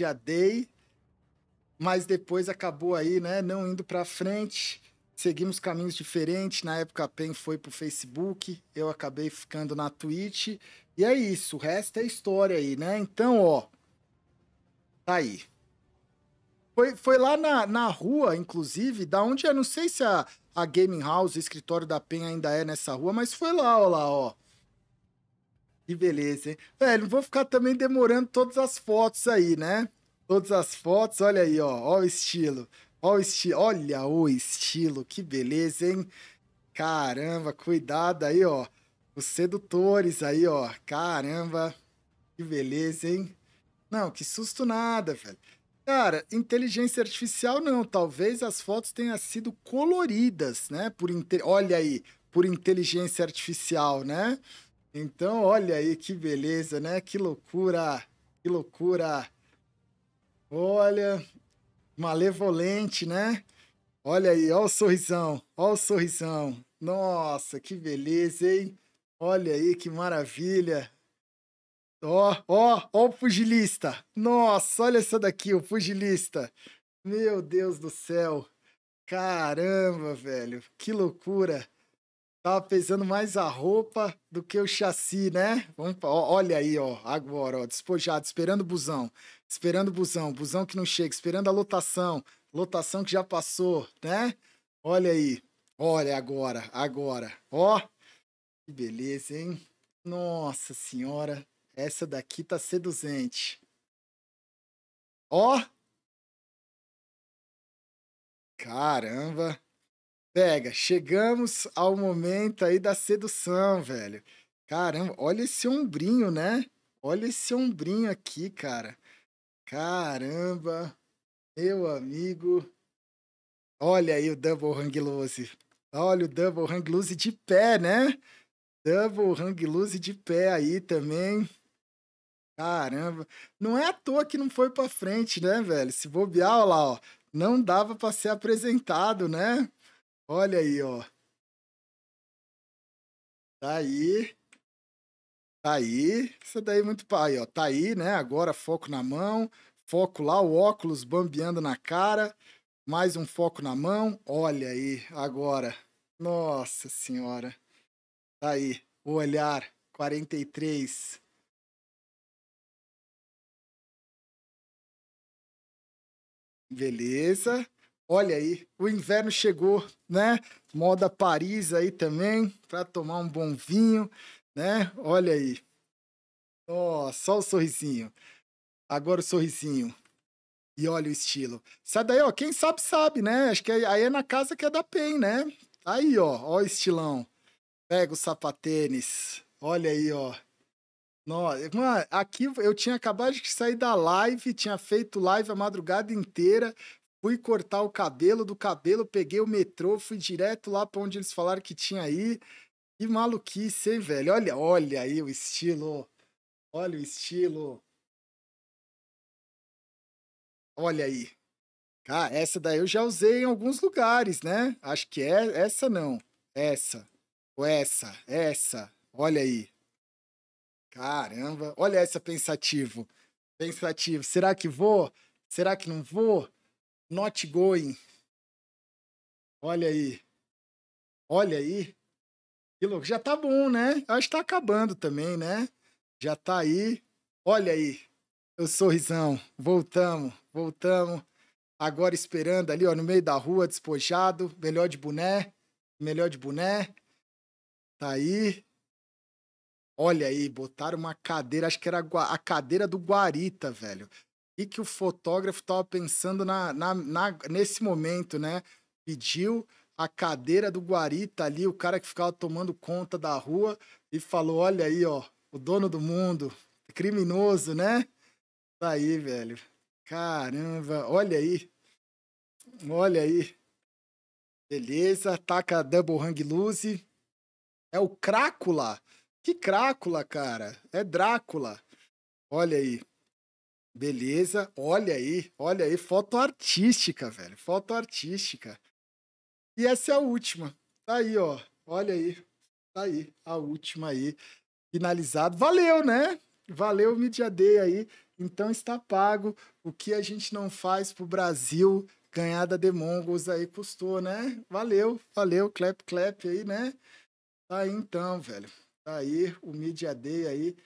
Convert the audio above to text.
já dei, mas depois acabou aí, né? Não indo para frente. Seguimos caminhos diferentes. Na época a PEN foi pro Facebook, eu acabei ficando na Twitch. E é isso, o resto é história aí, né? Então, ó. Tá aí. Foi, foi lá na, na rua, inclusive, da onde é? não sei se a, a Gaming House, o escritório da PEN ainda é nessa rua, mas foi lá, ó lá, ó. Que beleza, hein? Velho, vou ficar também demorando todas as fotos aí, né? Todas as fotos, olha aí, ó. Ó o estilo. Ó o estilo. Olha o estilo, que beleza, hein? Caramba, cuidado aí, ó. Os sedutores aí, ó. Caramba, que beleza, hein? Não, que susto nada, velho. Cara, inteligência artificial não. Talvez as fotos tenham sido coloridas, né? Por inte... Olha aí, por inteligência artificial, né? Então, olha aí que beleza, né? Que loucura, que loucura. Olha, malevolente, né? Olha aí, ó o sorrisão, ó o sorrisão. Nossa, que beleza, hein? Olha aí que maravilha. Ó, ó, ó o pugilista. Nossa, olha essa daqui, o pugilista. Meu Deus do céu. Caramba, velho, que loucura. Tava pesando mais a roupa do que o chassi, né? Vamos, ó, olha aí, ó, agora, ó, despojado, esperando o busão, esperando o busão, busão que não chega, esperando a lotação, lotação que já passou, né? Olha aí, olha agora, agora, ó, que beleza, hein? Nossa senhora, essa daqui tá seduzente. Ó! Caramba! Pega, chegamos ao momento aí da sedução, velho. Caramba, olha esse ombrinho, né? Olha esse ombrinho aqui, cara. Caramba, meu amigo. Olha aí o Double Hang Loose. Olha o Double Hang Loose de pé, né? Double Hang Loose de pé aí também. Caramba, não é à toa que não foi para frente, né, velho? Se bobear, olha lá, ó, não dava para ser apresentado, né? Olha aí, ó. Tá aí. Tá aí. Isso daí é muito pai, ó. Tá aí, né? Agora foco na mão, foco lá, o óculos bambeando na cara. Mais um foco na mão. Olha aí, agora. Nossa senhora. Tá aí. O olhar 43. Beleza. Olha aí, o inverno chegou, né? Moda Paris aí também, para tomar um bom vinho, né? Olha aí. Ó, oh, só o sorrisinho. Agora o sorrisinho. E olha o estilo. Sai daí, ó, quem sabe sabe, né? Acho que aí é na casa que é da PEN, né? Tá aí, ó, ó o estilão. Pega o sapatênis. Olha aí, ó. Nossa, aqui eu tinha acabado de sair da live, tinha feito live a madrugada inteira, Fui cortar o cabelo, do cabelo peguei o metrô, fui direto lá para onde eles falaram que tinha aí. Que maluquice, hein, velho? Olha, olha aí o estilo. Olha o estilo. Olha aí. Ah, essa daí eu já usei em alguns lugares, né? Acho que é essa não. Essa. Ou essa, essa. Olha aí. Caramba. Olha essa pensativo. Pensativo. Será que vou? Será que não vou? not going. Olha aí. Olha aí. Que louco. Já tá bom, né? Acho que tá acabando também, né? Já tá aí. Olha aí. O sorrisão. Voltamos, voltamos. Agora esperando ali, ó, no meio da rua, despojado. Melhor de boné. Melhor de boné. Tá aí. Olha aí, botaram uma cadeira, acho que era a cadeira do Guarita, velho que, que o fotógrafo estava pensando na, na, na, nesse momento, né? Pediu a cadeira do Guarita tá ali, o cara que ficava tomando conta da rua, e falou: Olha aí, ó, o dono do mundo, criminoso, né? Tá aí, velho. Caramba, olha aí. Olha aí. Beleza, taca tá double hang loose. É o Crácula. Que Crácula, cara? É Drácula. Olha aí. Beleza, olha aí, olha aí, foto artística, velho, foto artística. E essa é a última, tá aí, ó, olha aí, tá aí, a última aí, finalizado. Valeu, né? Valeu, Media Day aí, então está pago. O que a gente não faz pro Brasil ganhar da Demongos aí custou, né? Valeu, valeu, clap, clap aí, né? Tá aí então, velho, tá aí o Media Day aí.